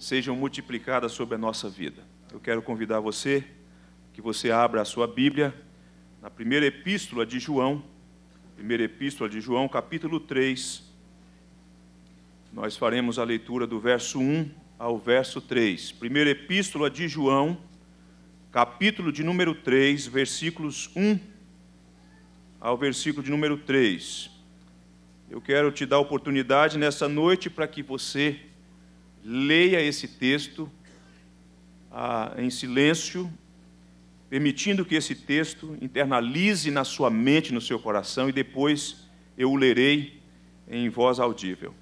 sejam multiplicadas sobre a nossa vida. Eu quero convidar você que você abra a sua Bíblia na primeira epístola de João, primeira epístola de João, capítulo 3. Nós faremos a leitura do verso 1 ao verso 3. Primeira epístola de João, capítulo de número 3, versículos 1 ao versículo de número 3. Eu quero te dar oportunidade nessa noite para que você leia esse texto ah, em silêncio, permitindo que esse texto internalize na sua mente, no seu coração, e depois eu o lerei em voz audível.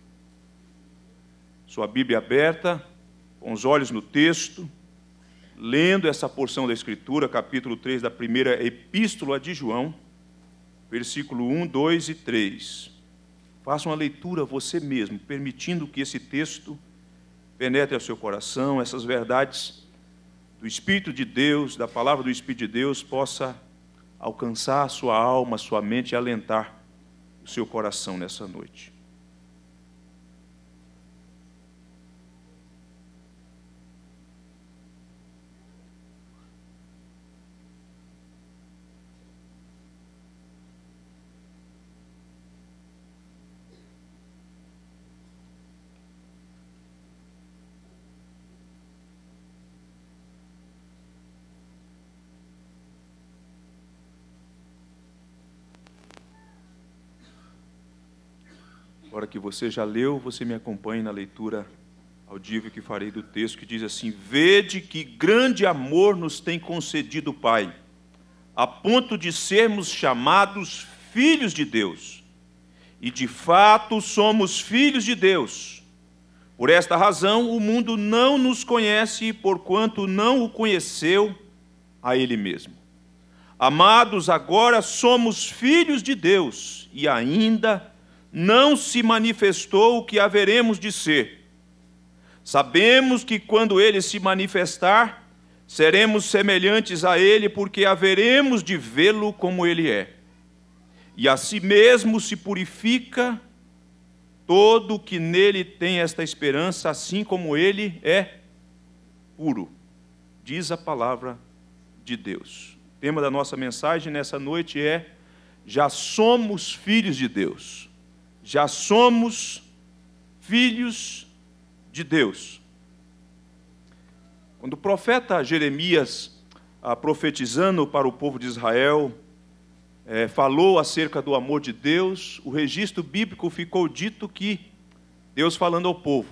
Sua Bíblia aberta, com os olhos no texto, lendo essa porção da Escritura, capítulo 3 da primeira epístola de João, versículo 1, 2 e 3. Faça uma leitura você mesmo, permitindo que esse texto penetre ao seu coração, essas verdades do Espírito de Deus, da palavra do Espírito de Deus, possa alcançar a sua alma, a sua mente e alentar o seu coração nessa noite. para que você já leu, você me acompanhe na leitura audível que farei do texto, que diz assim: Vede que grande amor nos tem concedido o Pai, a ponto de sermos chamados filhos de Deus. E de fato somos filhos de Deus. Por esta razão, o mundo não nos conhece, porquanto não o conheceu a Ele mesmo. Amados, agora somos filhos de Deus e ainda não se manifestou o que haveremos de ser. Sabemos que quando ele se manifestar, seremos semelhantes a ele, porque haveremos de vê-lo como ele é. E a si mesmo se purifica todo o que nele tem esta esperança, assim como ele é puro, diz a palavra de Deus. O tema da nossa mensagem nessa noite é: já somos filhos de Deus já somos filhos de Deus. Quando o profeta Jeremias, ah, profetizando para o povo de Israel, eh, falou acerca do amor de Deus, o registro bíblico ficou dito que Deus falando ao povo: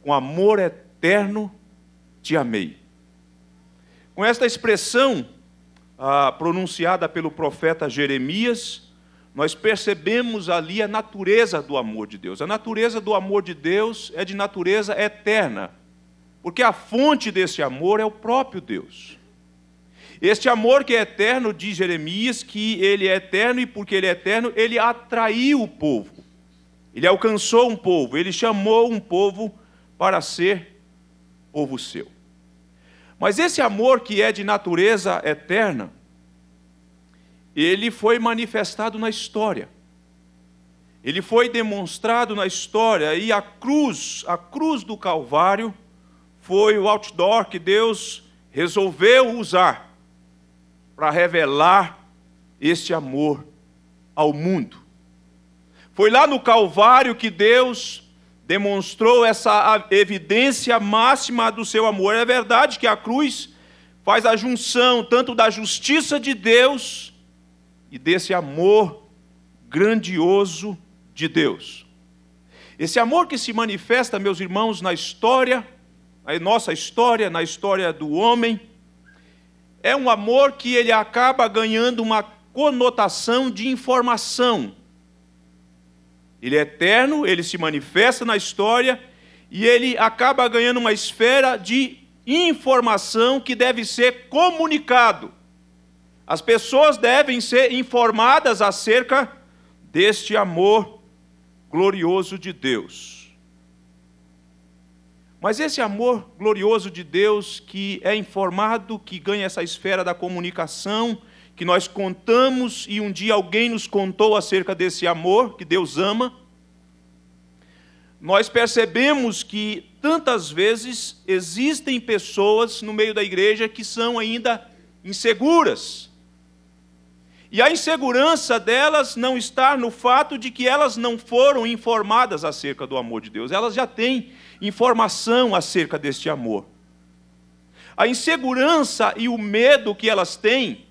com amor eterno te amei. Com esta expressão ah, pronunciada pelo profeta Jeremias, nós percebemos ali a natureza do amor de Deus. A natureza do amor de Deus é de natureza eterna, porque a fonte desse amor é o próprio Deus. Este amor que é eterno, diz Jeremias, que ele é eterno e porque ele é eterno, ele atraiu o povo. Ele alcançou um povo, ele chamou um povo para ser povo seu. Mas esse amor que é de natureza eterna, ele foi manifestado na história. Ele foi demonstrado na história e a cruz, a cruz do Calvário, foi o outdoor que Deus resolveu usar para revelar este amor ao mundo. Foi lá no Calvário que Deus demonstrou essa evidência máxima do seu amor. É verdade que a cruz faz a junção tanto da justiça de Deus e desse amor grandioso de Deus. Esse amor que se manifesta, meus irmãos, na história, na nossa história, na história do homem, é um amor que ele acaba ganhando uma conotação de informação. Ele é eterno, ele se manifesta na história e ele acaba ganhando uma esfera de informação que deve ser comunicado. As pessoas devem ser informadas acerca deste amor glorioso de Deus. Mas esse amor glorioso de Deus que é informado, que ganha essa esfera da comunicação, que nós contamos e um dia alguém nos contou acerca desse amor que Deus ama, nós percebemos que tantas vezes existem pessoas no meio da igreja que são ainda inseguras, e a insegurança delas não está no fato de que elas não foram informadas acerca do amor de Deus. Elas já têm informação acerca deste amor. A insegurança e o medo que elas têm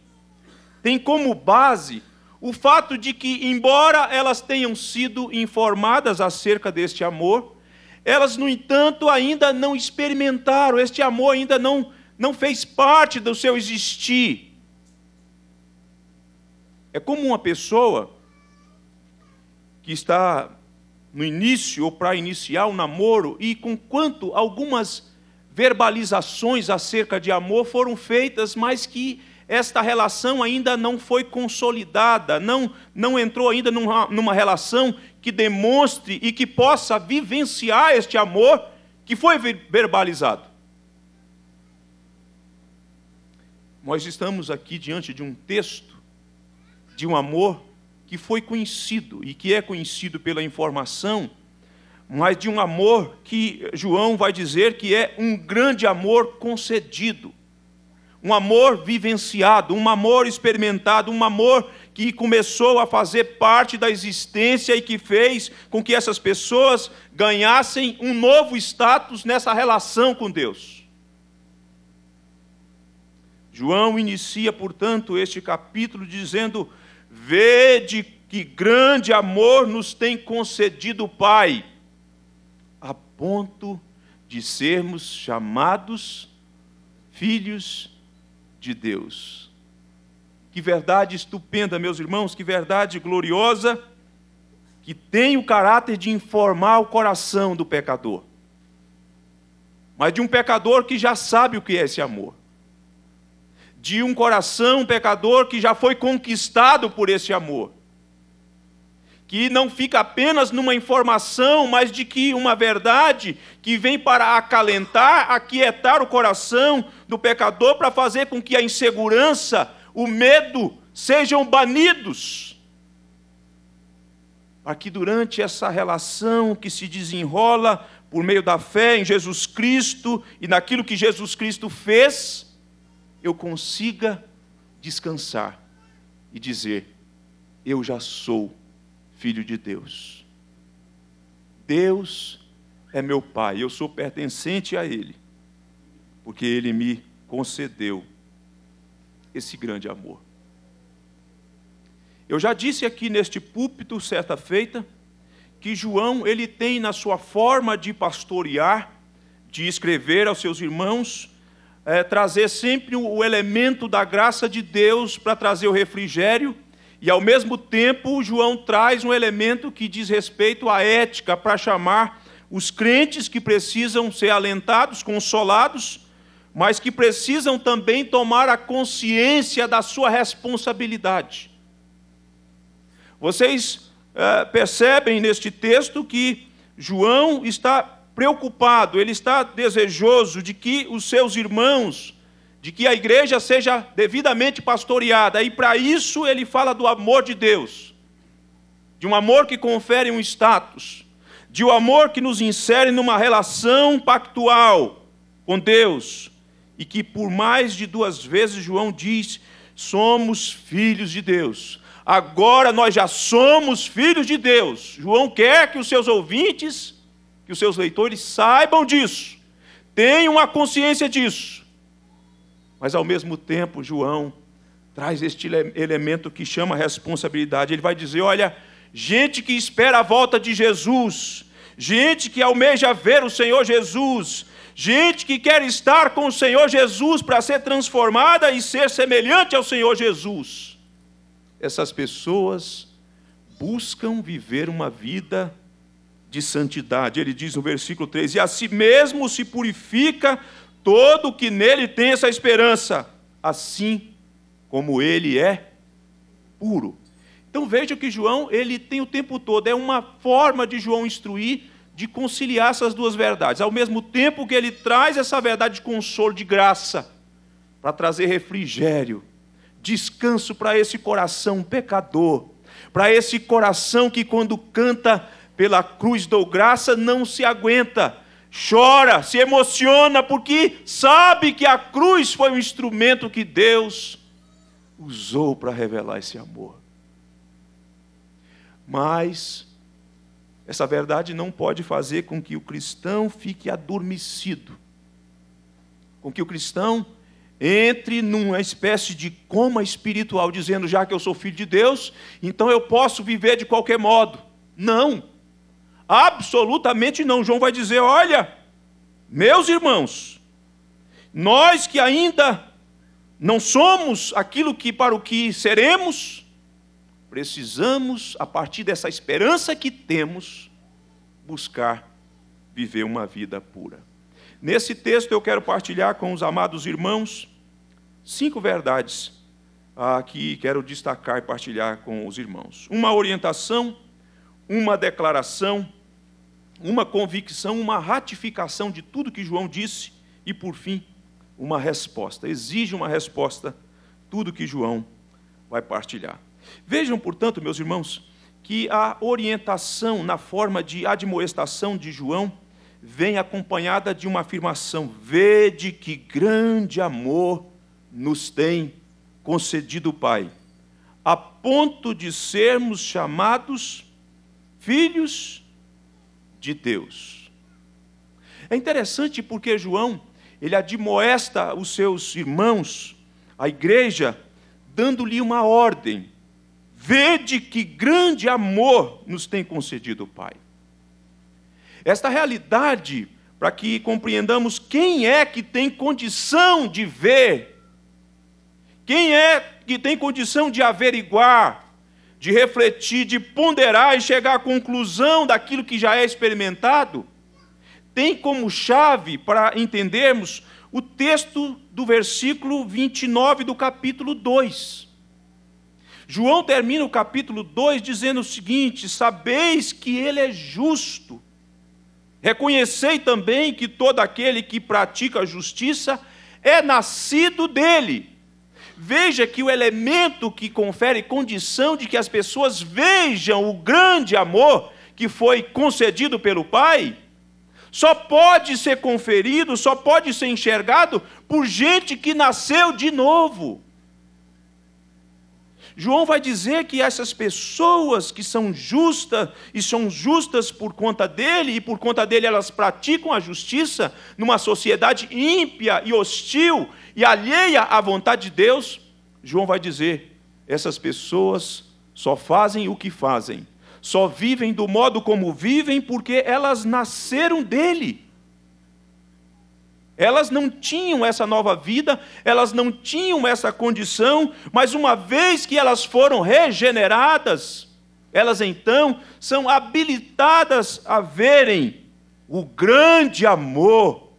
tem como base o fato de que, embora elas tenham sido informadas acerca deste amor, elas, no entanto, ainda não experimentaram, este amor ainda não, não fez parte do seu existir. É como uma pessoa que está no início ou para iniciar o um namoro e com quanto algumas verbalizações acerca de amor foram feitas, mas que esta relação ainda não foi consolidada, não, não entrou ainda numa, numa relação que demonstre e que possa vivenciar este amor que foi verbalizado. Nós estamos aqui diante de um texto de um amor que foi conhecido e que é conhecido pela informação, mas de um amor que João vai dizer que é um grande amor concedido, um amor vivenciado, um amor experimentado, um amor que começou a fazer parte da existência e que fez com que essas pessoas ganhassem um novo status nessa relação com Deus. João inicia, portanto, este capítulo dizendo Vede que grande amor nos tem concedido o Pai, a ponto de sermos chamados filhos de Deus. Que verdade estupenda, meus irmãos, que verdade gloriosa, que tem o caráter de informar o coração do pecador, mas de um pecador que já sabe o que é esse amor de um coração pecador que já foi conquistado por esse amor. Que não fica apenas numa informação, mas de que uma verdade que vem para acalentar, aquietar o coração do pecador, para fazer com que a insegurança, o medo sejam banidos. Para que durante essa relação que se desenrola por meio da fé em Jesus Cristo e naquilo que Jesus Cristo fez, eu consiga descansar e dizer: Eu já sou filho de Deus. Deus é meu Pai, eu sou pertencente a Ele, porque Ele me concedeu esse grande amor. Eu já disse aqui neste púlpito, certa feita, que João ele tem na sua forma de pastorear, de escrever aos seus irmãos, é, trazer sempre o elemento da graça de Deus para trazer o refrigério, e ao mesmo tempo João traz um elemento que diz respeito à ética para chamar os crentes que precisam ser alentados, consolados, mas que precisam também tomar a consciência da sua responsabilidade. Vocês é, percebem neste texto que João está preocupado, ele está desejoso de que os seus irmãos, de que a igreja seja devidamente pastoreada, e para isso ele fala do amor de Deus, de um amor que confere um status, de um amor que nos insere numa relação pactual com Deus, e que por mais de duas vezes João diz: somos filhos de Deus. Agora nós já somos filhos de Deus. João quer que os seus ouvintes que os seus leitores saibam disso, tenham a consciência disso. Mas ao mesmo tempo, João traz este elemento que chama responsabilidade. Ele vai dizer: olha, gente que espera a volta de Jesus, gente que almeja ver o Senhor Jesus, gente que quer estar com o Senhor Jesus para ser transformada e ser semelhante ao Senhor Jesus. Essas pessoas buscam viver uma vida de santidade. Ele diz no versículo 3: E a si mesmo se purifica todo que nele tem essa esperança, assim como ele é puro. Então veja que João, ele tem o tempo todo, é uma forma de João instruir, de conciliar essas duas verdades. Ao mesmo tempo que ele traz essa verdade de consolo, de graça, para trazer refrigério, descanso para esse coração pecador, para esse coração que quando canta pela cruz dou graça, não se aguenta. Chora, se emociona, porque sabe que a cruz foi um instrumento que Deus usou para revelar esse amor. Mas essa verdade não pode fazer com que o cristão fique adormecido, com que o cristão entre numa espécie de coma espiritual, dizendo: já que eu sou filho de Deus, então eu posso viver de qualquer modo. Não! Absolutamente não. João vai dizer: olha, meus irmãos, nós que ainda não somos aquilo que para o que seremos, precisamos, a partir dessa esperança que temos, buscar viver uma vida pura. Nesse texto eu quero partilhar com os amados irmãos cinco verdades ah, que quero destacar e partilhar com os irmãos. Uma orientação, uma declaração, uma convicção, uma ratificação de tudo que João disse e, por fim, uma resposta. Exige uma resposta tudo que João vai partilhar. Vejam, portanto, meus irmãos, que a orientação na forma de admoestação de João vem acompanhada de uma afirmação: Vede que grande amor nos tem concedido o Pai, a ponto de sermos chamados filhos de Deus. É interessante porque João, ele admoesta os seus irmãos, a igreja, dando-lhe uma ordem: Vede que grande amor nos tem concedido o Pai. Esta realidade, para que compreendamos quem é que tem condição de ver, quem é que tem condição de averiguar de refletir, de ponderar e chegar à conclusão daquilo que já é experimentado, tem como chave para entendermos o texto do versículo 29 do capítulo 2. João termina o capítulo 2 dizendo o seguinte: Sabeis que ele é justo. Reconhecei também que todo aquele que pratica a justiça é nascido dele. Veja que o elemento que confere condição de que as pessoas vejam o grande amor que foi concedido pelo Pai, só pode ser conferido, só pode ser enxergado por gente que nasceu de novo. João vai dizer que essas pessoas que são justas e são justas por conta dele, e por conta dele elas praticam a justiça numa sociedade ímpia e hostil, e alheia à vontade de Deus, João vai dizer: essas pessoas só fazem o que fazem, só vivem do modo como vivem porque elas nasceram dele. Elas não tinham essa nova vida, elas não tinham essa condição, mas uma vez que elas foram regeneradas, elas então são habilitadas a verem o grande amor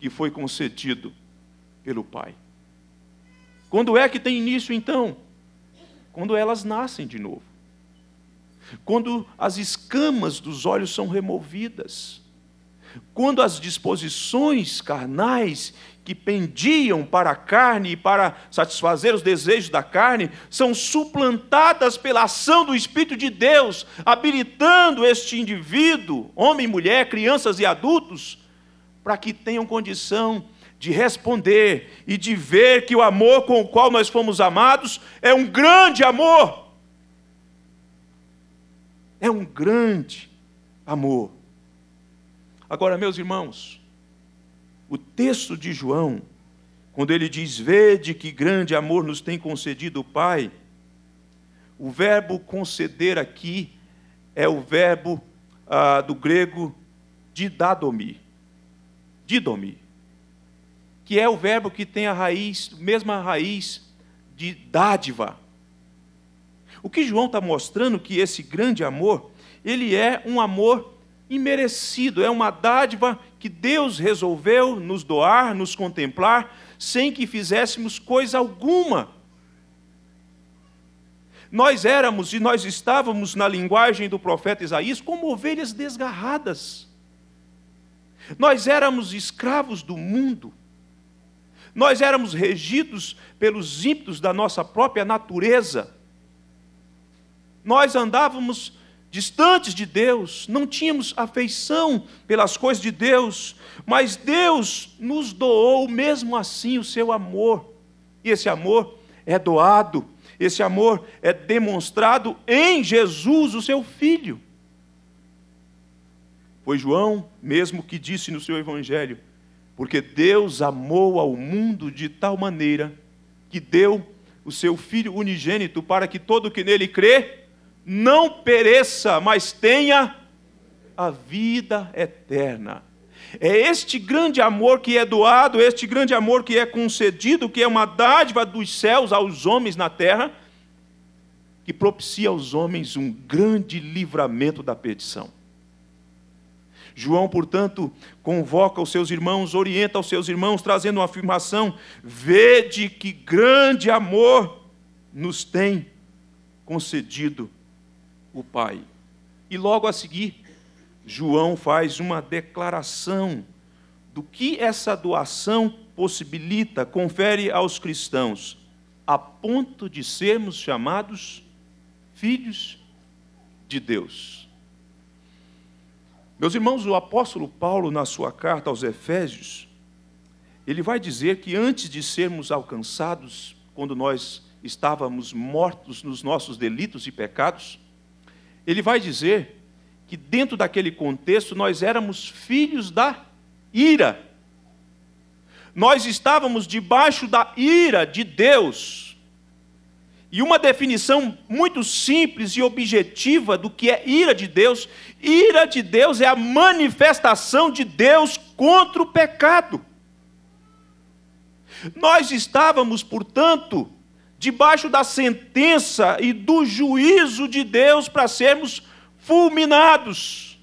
que foi concedido pelo Pai. Quando é que tem início, então? Quando elas nascem de novo. Quando as escamas dos olhos são removidas. Quando as disposições carnais que pendiam para a carne e para satisfazer os desejos da carne são suplantadas pela ação do Espírito de Deus, habilitando este indivíduo, homem, mulher, crianças e adultos, para que tenham condição de de responder e de ver que o amor com o qual nós fomos amados é um grande amor. É um grande amor. Agora, meus irmãos, o texto de João, quando ele diz: Vede que grande amor nos tem concedido o Pai, o verbo conceder aqui é o verbo ah, do grego didadomi. Didomi que é o verbo que tem a raiz, mesma raiz de dádiva. O que João está mostrando que esse grande amor, ele é um amor imerecido, é uma dádiva que Deus resolveu nos doar, nos contemplar, sem que fizéssemos coisa alguma. Nós éramos e nós estávamos, na linguagem do profeta Isaías, como ovelhas desgarradas. Nós éramos escravos do mundo, nós éramos regidos pelos ímpetos da nossa própria natureza. Nós andávamos distantes de Deus, não tínhamos afeição pelas coisas de Deus, mas Deus nos doou mesmo assim o seu amor. E esse amor é doado, esse amor é demonstrado em Jesus, o seu filho. Foi João mesmo que disse no seu evangelho: porque Deus amou ao mundo de tal maneira que deu o seu Filho unigênito para que todo que nele crê não pereça, mas tenha a vida eterna. É este grande amor que é doado, este grande amor que é concedido, que é uma dádiva dos céus aos homens na terra, que propicia aos homens um grande livramento da perdição. João, portanto, convoca os seus irmãos, orienta os seus irmãos, trazendo uma afirmação: vede que grande amor nos tem concedido o Pai. E logo a seguir, João faz uma declaração do que essa doação possibilita, confere aos cristãos, a ponto de sermos chamados filhos de Deus. Meus irmãos, o apóstolo Paulo, na sua carta aos Efésios, ele vai dizer que antes de sermos alcançados, quando nós estávamos mortos nos nossos delitos e pecados, ele vai dizer que dentro daquele contexto nós éramos filhos da ira. Nós estávamos debaixo da ira de Deus e uma definição muito simples e objetiva do que é ira de Deus. Ira de Deus é a manifestação de Deus contra o pecado. Nós estávamos, portanto, debaixo da sentença e do juízo de Deus para sermos fulminados.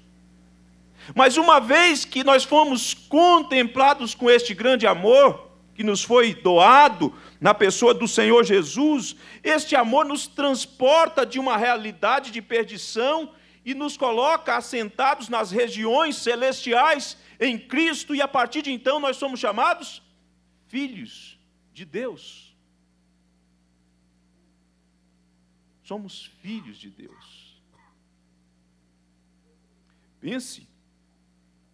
Mas uma vez que nós fomos contemplados com este grande amor que nos foi doado, na pessoa do Senhor Jesus, este amor nos transporta de uma realidade de perdição e nos coloca assentados nas regiões celestiais em Cristo, e a partir de então nós somos chamados filhos de Deus. Somos filhos de Deus. Pense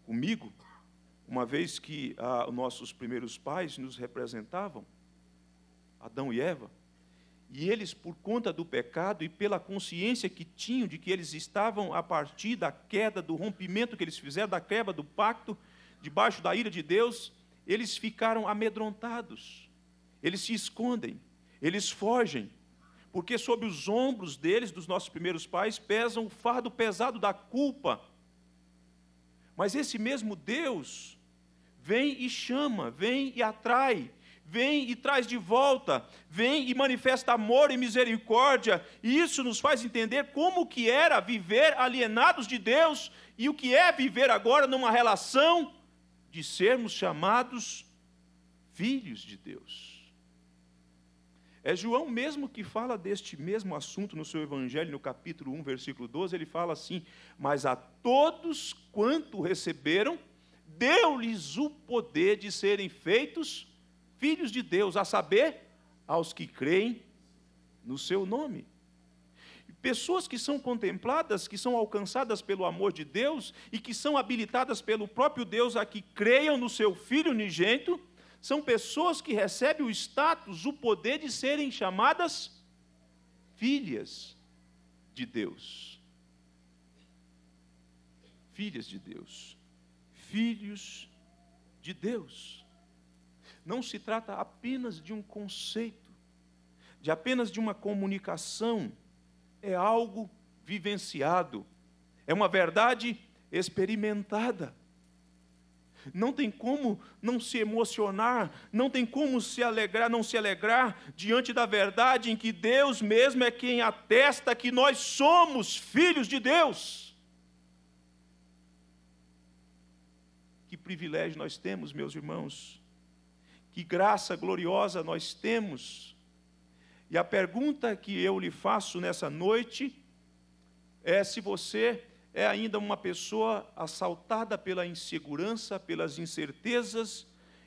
comigo, uma vez que ah, nossos primeiros pais nos representavam, Adão e Eva, e eles, por conta do pecado e pela consciência que tinham de que eles estavam a partir da queda, do rompimento que eles fizeram, da quebra do pacto, debaixo da ira de Deus, eles ficaram amedrontados, eles se escondem, eles fogem, porque sob os ombros deles, dos nossos primeiros pais, pesam o fardo pesado da culpa. Mas esse mesmo Deus vem e chama, vem e atrai, vem e traz de volta, vem e manifesta amor e misericórdia. E isso nos faz entender como que era viver alienados de Deus e o que é viver agora numa relação de sermos chamados filhos de Deus. É João mesmo que fala deste mesmo assunto no seu Evangelho, no capítulo 1, versículo 12, ele fala assim: Mas a todos quanto receberam, deu-lhes o poder de serem feitos filhos de Deus, a saber, aos que creem no seu nome. Pessoas que são contempladas, que são alcançadas pelo amor de Deus e que são habilitadas pelo próprio Deus a que creiam no seu Filho unigênito, são pessoas que recebem o status, o poder de serem chamadas filhas de Deus. Filhas de Deus. Filhos de Deus não se trata apenas de um conceito, de apenas de uma comunicação, é algo vivenciado, é uma verdade experimentada. Não tem como não se emocionar, não tem como se alegrar, não se alegrar diante da verdade em que Deus mesmo é quem atesta que nós somos filhos de Deus. Que privilégio nós temos, meus irmãos, que graça gloriosa nós temos. E a pergunta que eu lhe faço nessa noite é se você é ainda uma pessoa assaltada pela insegurança, pelas incertezas,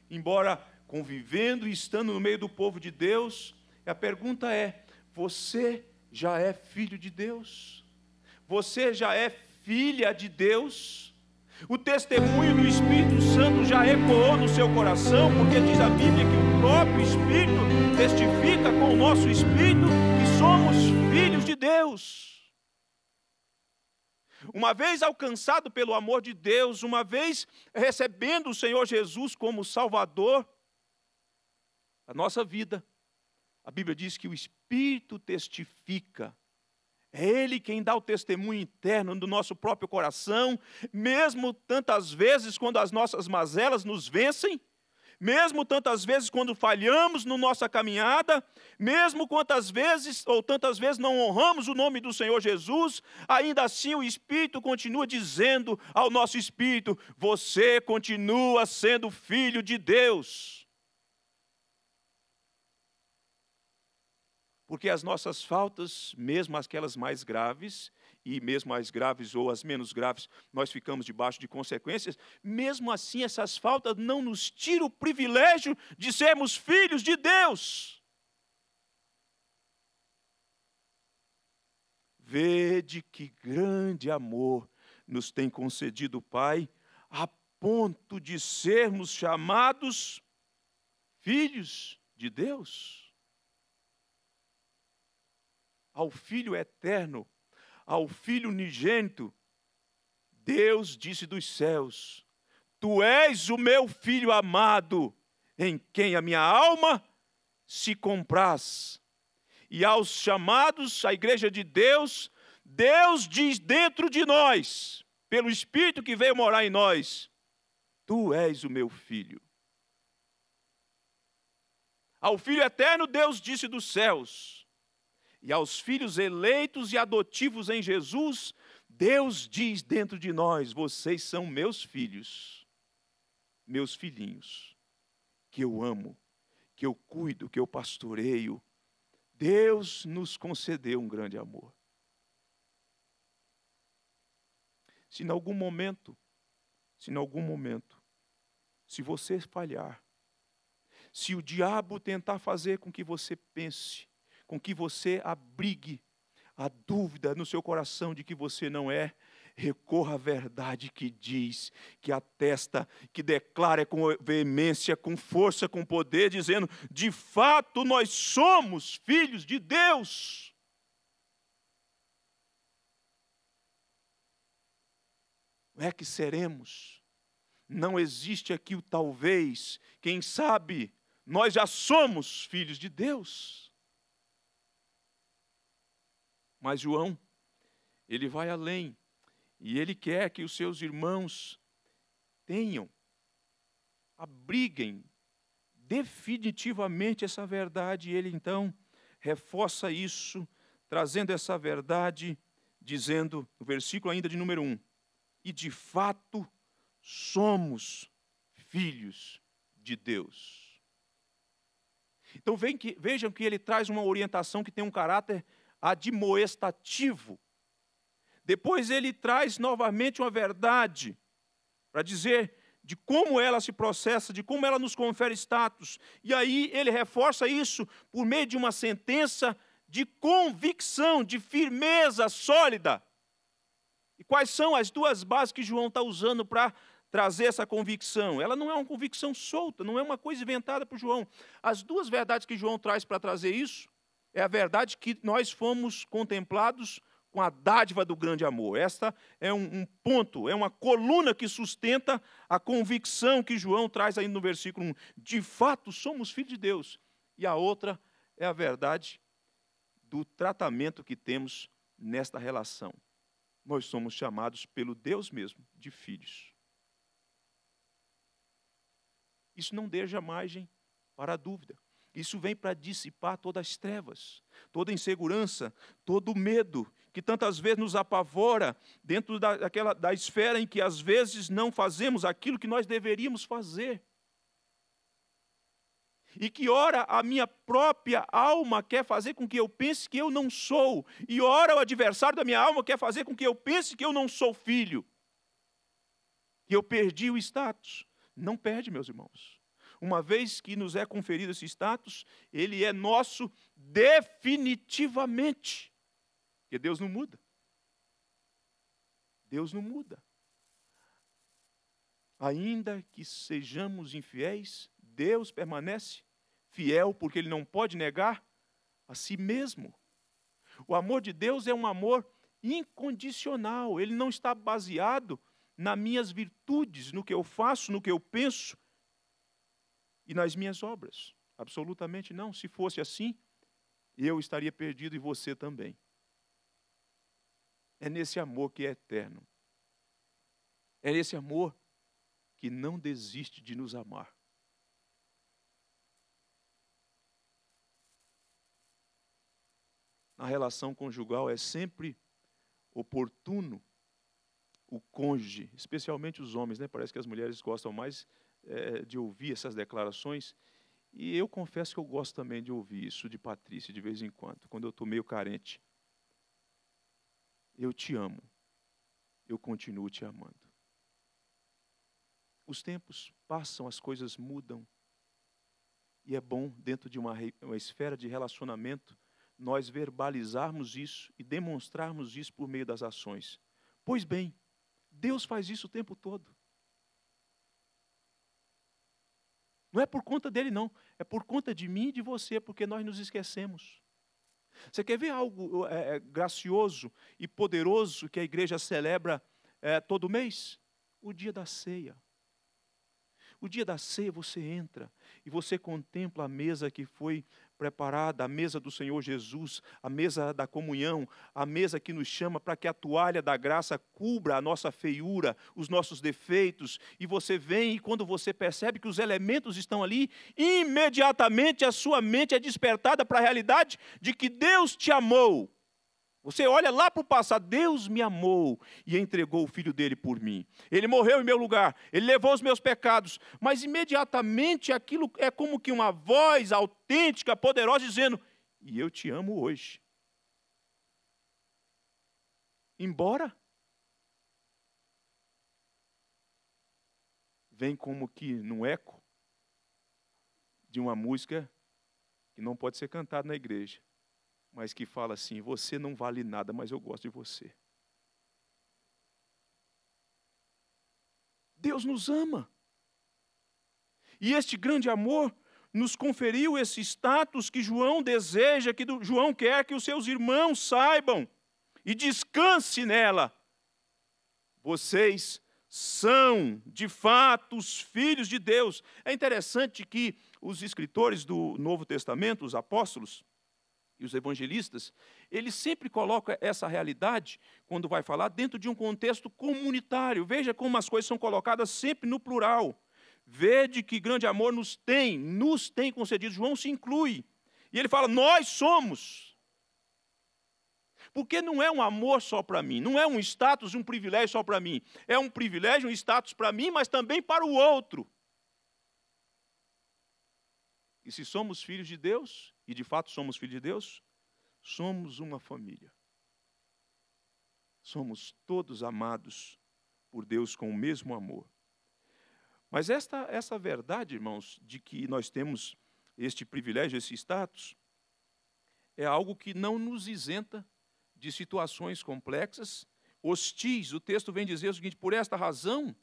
embora convivendo e estando no meio do povo de Deus, a pergunta é: você já é filho de Deus? Você já é filha de Deus? O testemunho do Espírito Santo já ecoou no seu coração, porque diz a Bíblia que o próprio Espírito testifica com o nosso Espírito que somos filhos de Deus. Uma vez alcançado pelo amor de Deus, uma vez recebendo o Senhor Jesus como Salvador, a nossa vida, a Bíblia diz que o Espírito testifica é Ele quem dá o testemunho interno do nosso próprio coração, mesmo tantas vezes quando as nossas mazelas nos vencem, mesmo tantas vezes quando falhamos na no nossa caminhada, mesmo quantas vezes ou tantas vezes não honramos o nome do Senhor Jesus, ainda assim o Espírito continua dizendo ao nosso espírito: Você continua sendo filho de Deus. Porque as nossas faltas, mesmo aquelas mais graves, e mesmo as graves ou as menos graves, nós ficamos debaixo de consequências, mesmo assim essas faltas não nos tiram o privilégio de sermos filhos de Deus. Vede que grande amor nos tem concedido o Pai, a ponto de sermos chamados filhos de Deus ao Filho eterno, ao Filho unigênito, Deus disse dos céus: Tu és o meu filho amado, em quem a minha alma se compraz. E aos chamados à igreja de Deus, Deus diz dentro de nós, pelo Espírito que veio morar em nós: Tu és o meu filho. Ao Filho eterno, Deus disse dos céus: e aos filhos eleitos e adotivos em Jesus, Deus diz dentro de nós: vocês são meus filhos, meus filhinhos, que eu amo, que eu cuido, que eu pastoreio. Deus nos concedeu um grande amor. Se em algum momento, se em algum momento, se você falhar, se o diabo tentar fazer com que você pense com que você abrigue a dúvida no seu coração de que você não é, recorra à verdade que diz, que atesta, que declara com veemência, com força, com poder, dizendo: de fato nós somos filhos de Deus. Não é que seremos. Não existe aqui o talvez, quem sabe, nós já somos filhos de Deus. Mas João, ele vai além e ele quer que os seus irmãos tenham, abriguem definitivamente essa verdade. E ele então reforça isso, trazendo essa verdade, dizendo, no versículo ainda de número 1, e de fato somos filhos de Deus. Então vejam que ele traz uma orientação que tem um caráter admoestativo. Depois ele traz novamente uma verdade para dizer de como ela se processa, de como ela nos confere status. E aí ele reforça isso por meio de uma sentença de convicção, de firmeza sólida. E quais são as duas bases que João está usando para trazer essa convicção? Ela não é uma convicção solta, não é uma coisa inventada por João. As duas verdades que João traz para trazer isso é a verdade que nós fomos contemplados com a dádiva do grande amor. Esta é um, um, ponto, é uma coluna que sustenta a convicção que João traz aí no versículo 1. De fato, somos filhos de Deus. E a outra é a verdade do tratamento que temos nesta relação. Nós somos chamados pelo Deus mesmo de filhos. Isso não deixa margem para a dúvida. Isso vem para dissipar todas as trevas, toda insegurança, todo medo que tantas vezes nos apavora dentro da, daquela, da esfera em que às vezes não fazemos aquilo que nós deveríamos fazer. E que ora a minha própria alma quer fazer com que eu pense que eu não sou, e ora o adversário da minha alma quer fazer com que eu pense que eu não sou filho, que eu perdi o status. Não perde, meus irmãos uma vez que nos é conferido esse status, ele é nosso definitivamente. Porque Deus não muda. Deus não muda. Ainda que sejamos infiéis, Deus permanece fiel, porque Ele não pode negar a si mesmo. O amor de Deus é um amor incondicional, ele não está baseado nas minhas virtudes, no que eu faço, no que eu penso, e nas minhas obras. Absolutamente não. Se fosse assim, eu estaria perdido e você também. É nesse amor que é eterno. É nesse amor que não desiste de nos amar. Na relação conjugal é sempre oportuno o cônjuge, especialmente os homens, né? Parece que as mulheres gostam mais é, de ouvir essas declarações. E eu confesso que eu gosto também de ouvir isso de Patrícia de vez em quando, quando eu estou meio carente. Eu te amo. Eu continuo te amando. Os tempos passam, as coisas mudam. E é bom, dentro de uma, uma esfera de relacionamento, nós verbalizarmos isso e demonstrarmos isso por meio das ações. Pois bem, Deus faz isso o tempo todo. Não é por conta dele, não. É por conta de mim e de você, porque nós nos esquecemos. Você quer ver algo é, é, gracioso e poderoso que a igreja celebra é, todo mês? O dia da ceia. O dia da ceia você entra e você contempla a mesa que foi preparada a mesa do Senhor Jesus, a mesa da comunhão, a mesa que nos chama para que a toalha da graça cubra a nossa feiura, os nossos defeitos, e você vem e quando você percebe que os elementos estão ali, imediatamente a sua mente é despertada para a realidade de que Deus te amou você olha lá para o passado, Deus me amou e entregou o filho dele por mim. Ele morreu em meu lugar, ele levou os meus pecados, mas imediatamente aquilo é como que uma voz autêntica, poderosa, dizendo: E eu te amo hoje. Embora. Vem como que num eco de uma música que não pode ser cantada na igreja mas que fala assim: você não vale nada, mas eu gosto de você. Deus nos ama. E este grande amor nos conferiu esse status que João deseja, que João quer que os seus irmãos saibam e descanse nela. Vocês são, de fato, os filhos de Deus. É interessante que os escritores do Novo Testamento, os apóstolos, e os evangelistas, ele sempre coloca essa realidade, quando vai falar, dentro de um contexto comunitário. Veja como as coisas são colocadas sempre no plural. Vede que grande amor nos tem, nos tem concedido. João se inclui. E ele fala: Nós somos. Porque não é um amor só para mim, não é um status, um privilégio só para mim. É um privilégio, um status para mim, mas também para o outro. E se somos filhos de Deus, e de fato somos filhos de Deus, somos uma família. Somos todos amados por Deus com o mesmo amor. Mas esta, essa verdade, irmãos, de que nós temos este privilégio, esse status, é algo que não nos isenta de situações complexas, hostis. O texto vem dizer o seguinte: por esta razão,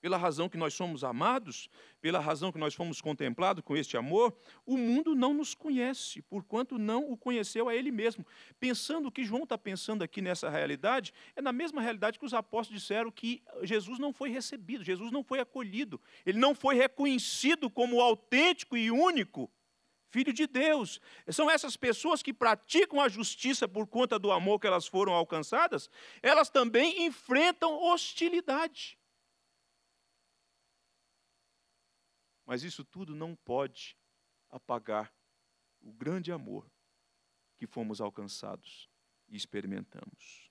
pela razão que nós somos amados, pela razão que nós fomos contemplados com este amor, o mundo não nos conhece, porquanto não o conheceu a ele mesmo. Pensando o que João está pensando aqui nessa realidade, é na mesma realidade que os apóstolos disseram que Jesus não foi recebido, Jesus não foi acolhido, ele não foi reconhecido como autêntico e único filho de Deus. São essas pessoas que praticam a justiça por conta do amor que elas foram alcançadas, elas também enfrentam hostilidade. Mas isso tudo não pode apagar o grande amor que fomos alcançados e experimentamos.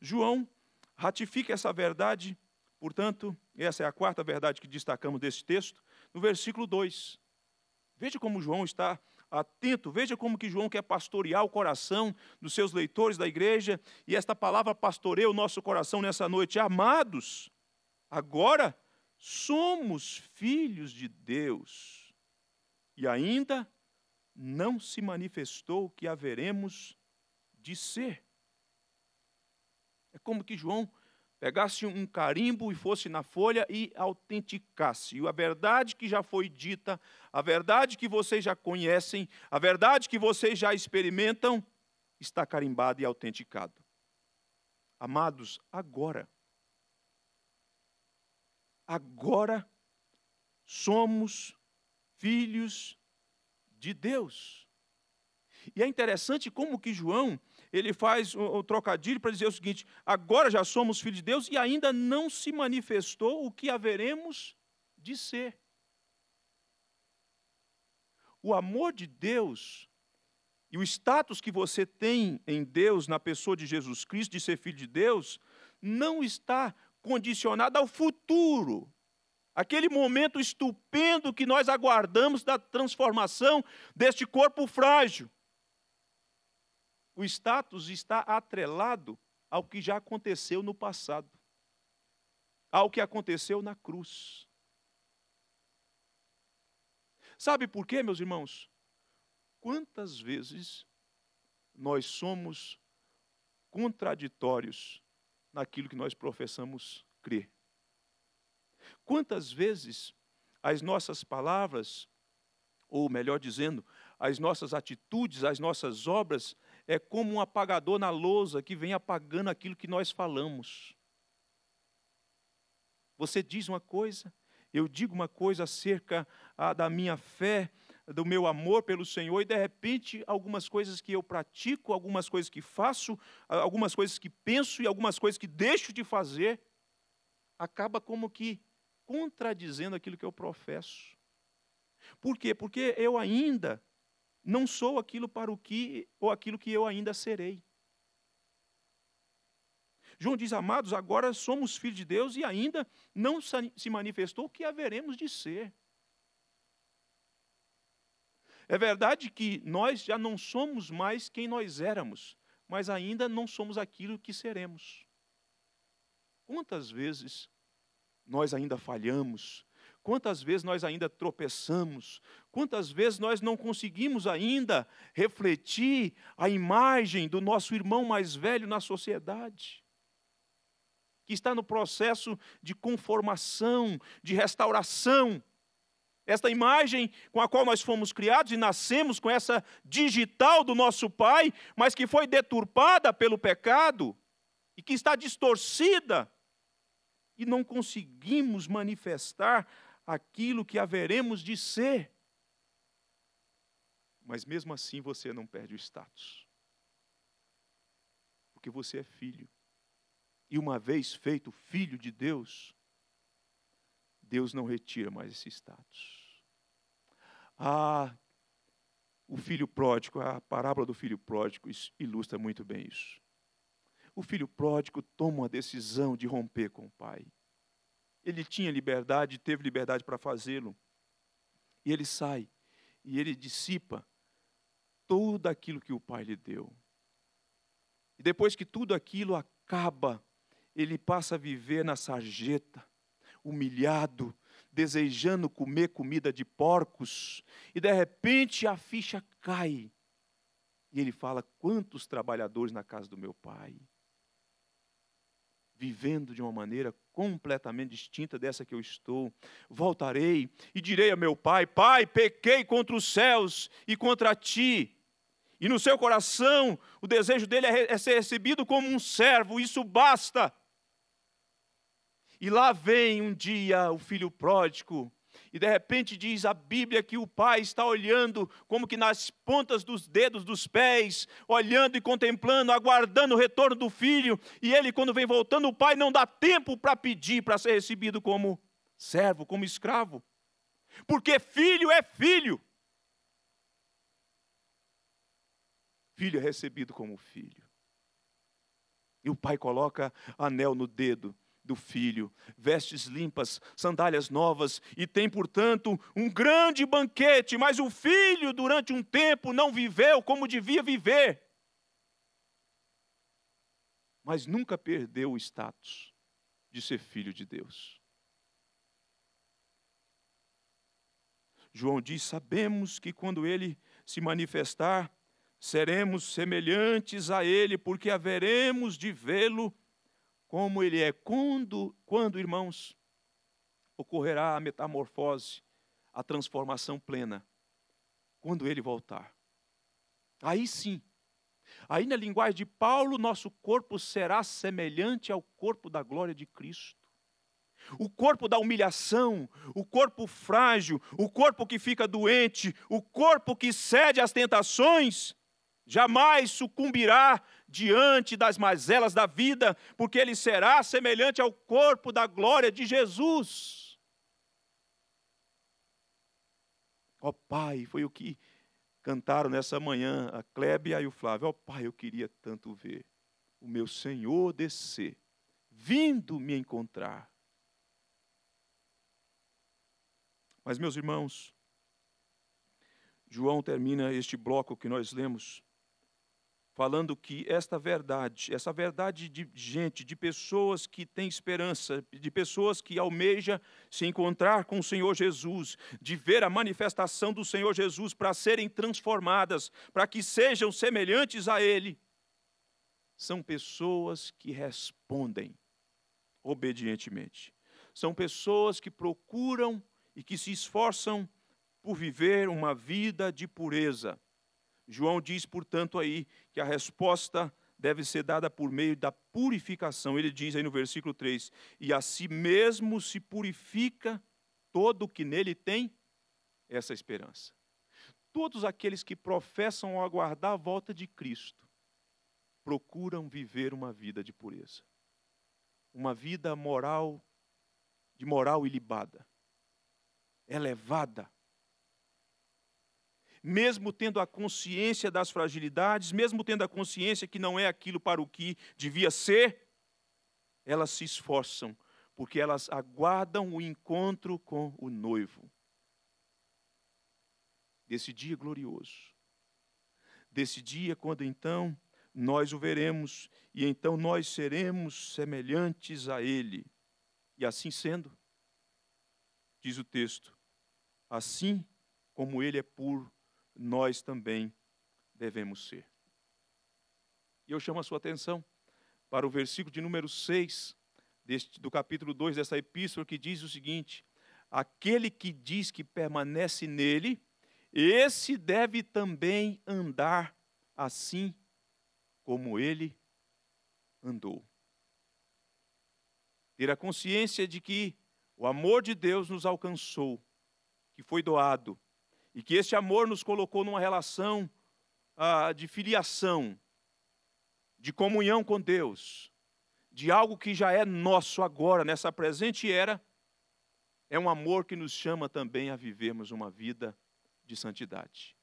João ratifica essa verdade, portanto, essa é a quarta verdade que destacamos desse texto, no versículo 2. Veja como João está atento, veja como que João quer pastorear o coração dos seus leitores da igreja, e esta palavra pastoreia o nosso coração nessa noite. Amados, agora somos filhos de Deus e ainda não se manifestou o que haveremos de ser. É como que João pegasse um carimbo e fosse na folha e autenticasse. E a verdade que já foi dita, a verdade que vocês já conhecem, a verdade que vocês já experimentam, está carimbada e autenticada. Amados, agora agora somos filhos de Deus. E é interessante como que João, ele faz o, trocadilho para dizer o seguinte: agora já somos filhos de Deus e ainda não se manifestou o que haveremos de ser. O amor de Deus e o status que você tem em Deus, na pessoa de Jesus Cristo, de ser filho de Deus, não está condicionada ao futuro. Aquele momento estupendo que nós aguardamos da transformação deste corpo frágil. O status está atrelado ao que já aconteceu no passado, ao que aconteceu na cruz. Sabe por quê, meus irmãos? Quantas vezes nós somos contraditórios naquilo que nós professamos crer. Quantas vezes as nossas palavras, ou melhor dizendo, as nossas atitudes, as nossas obras, é como um apagador na lousa que vem apagando aquilo que nós falamos. Você diz uma coisa, eu digo uma coisa acerca ah, da minha fé, do meu amor pelo Senhor e de repente algumas coisas que eu pratico, algumas coisas que faço, algumas coisas que penso e algumas coisas que deixo de fazer, acaba como que contradizendo aquilo que eu professo. Por quê? Porque eu ainda não sou aquilo para o que ou aquilo que eu ainda serei. João diz, amados, agora somos filhos de Deus e ainda não se manifestou o que haveremos de ser. É verdade que nós já não somos mais quem nós éramos, mas ainda não somos aquilo que seremos. Quantas vezes nós ainda falhamos, quantas vezes nós ainda tropeçamos, quantas vezes nós não conseguimos ainda refletir a imagem do nosso irmão mais velho na sociedade, que está no processo de conformação, de restauração esta imagem com a qual nós fomos criados e nascemos com essa digital do nosso Pai, mas que foi deturpada pelo pecado e que está distorcida, e não conseguimos manifestar aquilo que haveremos de ser. Mas mesmo assim você não perde o status, porque você é filho. E uma vez feito filho de Deus, Deus não retira mais esse status. Ah, o filho pródigo, a parábola do filho pródigo ilustra muito bem isso. O filho pródigo toma a decisão de romper com o pai. Ele tinha liberdade, teve liberdade para fazê-lo. E ele sai e ele dissipa tudo aquilo que o pai lhe deu. E depois que tudo aquilo acaba, ele passa a viver na sarjeta, humilhado, desejando comer comida de porcos, e de repente a ficha cai. E ele fala: Quantos trabalhadores na casa do meu pai? Vivendo de uma maneira completamente distinta dessa que eu estou, voltarei e direi a meu pai: Pai, pequei contra os céus e contra ti. E no seu coração, o desejo dele é, é ser recebido como um servo, isso basta. E lá vem um dia o filho pródigo, e de repente diz a Bíblia que o pai está olhando, como que nas pontas dos dedos dos pés, olhando e contemplando, aguardando o retorno do filho, e ele, quando vem voltando, o pai não dá tempo para pedir para ser recebido como servo, como escravo, porque filho é filho. Filho é recebido como filho. E o pai coloca anel no dedo do filho, vestes limpas, sandálias novas, e tem, portanto, um grande banquete, mas o filho, durante um tempo, não viveu como devia viver. Mas nunca perdeu o status de ser filho de Deus. João diz: Sabemos que quando ele se manifestar, seremos semelhantes a ele, porque haveremos de vê-lo como ele é quando, quando irmãos, ocorrerá a metamorfose, a transformação plena, quando ele voltar. Aí sim, aí na linguagem de Paulo, nosso corpo será semelhante ao corpo da glória de Cristo. O corpo da humilhação, o corpo frágil, o corpo que fica doente, o corpo que cede às tentações, jamais sucumbirá diante das mazelas da vida, porque ele será semelhante ao corpo da glória de Jesus. Ó oh, Pai, foi o que cantaram nessa manhã a Clébia e o Flávio. Ó oh, Pai, eu queria tanto ver o meu Senhor descer, vindo me encontrar. Mas, meus irmãos, João termina este bloco que nós lemos falando que esta verdade, essa verdade de gente, de pessoas que têm esperança, de pessoas que almejam se encontrar com o Senhor Jesus, de ver a manifestação do Senhor Jesus para serem transformadas, para que sejam semelhantes a Ele, são pessoas que respondem obedientemente. São pessoas que procuram e que se esforçam por viver uma vida de pureza João diz, portanto, aí que a resposta deve ser dada por meio da purificação. Ele diz aí no versículo 3: E a si mesmo se purifica todo o que nele tem essa esperança. Todos aqueles que professam aguardar a volta de Cristo procuram viver uma vida de pureza, uma vida moral, de moral ilibada, elevada, mesmo tendo a consciência das fragilidades, mesmo tendo a consciência que não é aquilo para o que devia ser, elas se esforçam, porque elas aguardam o encontro com o noivo. Desse dia glorioso, desse dia quando então nós o veremos e então nós seremos semelhantes a ele. E assim sendo, diz o texto, assim como ele é puro, nós também devemos ser. E eu chamo a sua atenção para o versículo de número 6 deste, do capítulo 2 dessa epístola, que diz o seguinte: Aquele que diz que permanece nele, esse deve também andar assim como ele andou. Ter a consciência de que o amor de Deus nos alcançou, que foi doado e que este amor nos colocou numa relação ah, de filiação, de comunhão com Deus, de algo que já é nosso agora, nessa presente era, é um amor que nos chama também a vivermos uma vida de santidade.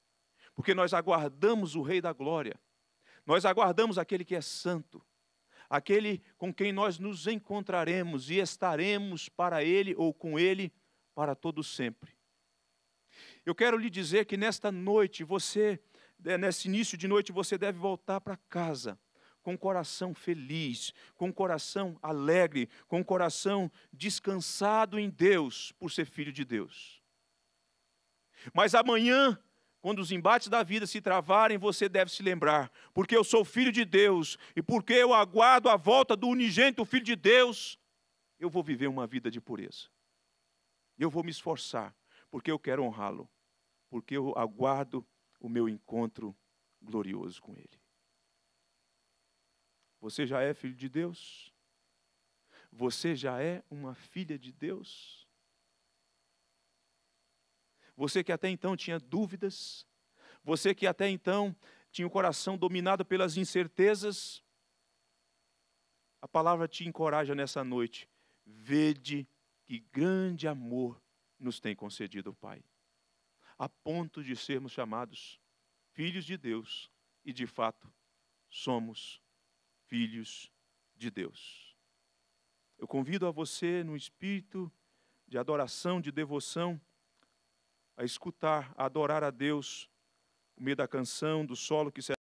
Porque nós aguardamos o Rei da Glória, nós aguardamos aquele que é santo, aquele com quem nós nos encontraremos e estaremos para ele ou com ele para todo sempre. Eu quero lhe dizer que nesta noite, você, é, nesse início de noite, você deve voltar para casa com o coração feliz, com o coração alegre, com o coração descansado em Deus, por ser filho de Deus. Mas amanhã, quando os embates da vida se travarem, você deve se lembrar, porque eu sou filho de Deus e porque eu aguardo a volta do unigênito filho de Deus, eu vou viver uma vida de pureza. Eu vou me esforçar porque eu quero honrá-lo, porque eu aguardo o meu encontro glorioso com Ele. Você já é filho de Deus? Você já é uma filha de Deus? Você que até então tinha dúvidas, você que até então tinha o coração dominado pelas incertezas, a palavra te encoraja nessa noite. Vede que grande amor nos tem concedido o Pai, a ponto de sermos chamados filhos de Deus, e de fato somos filhos de Deus. Eu convido a você, no espírito de adoração, de devoção, a escutar, a adorar a Deus, no meio da canção, do solo que se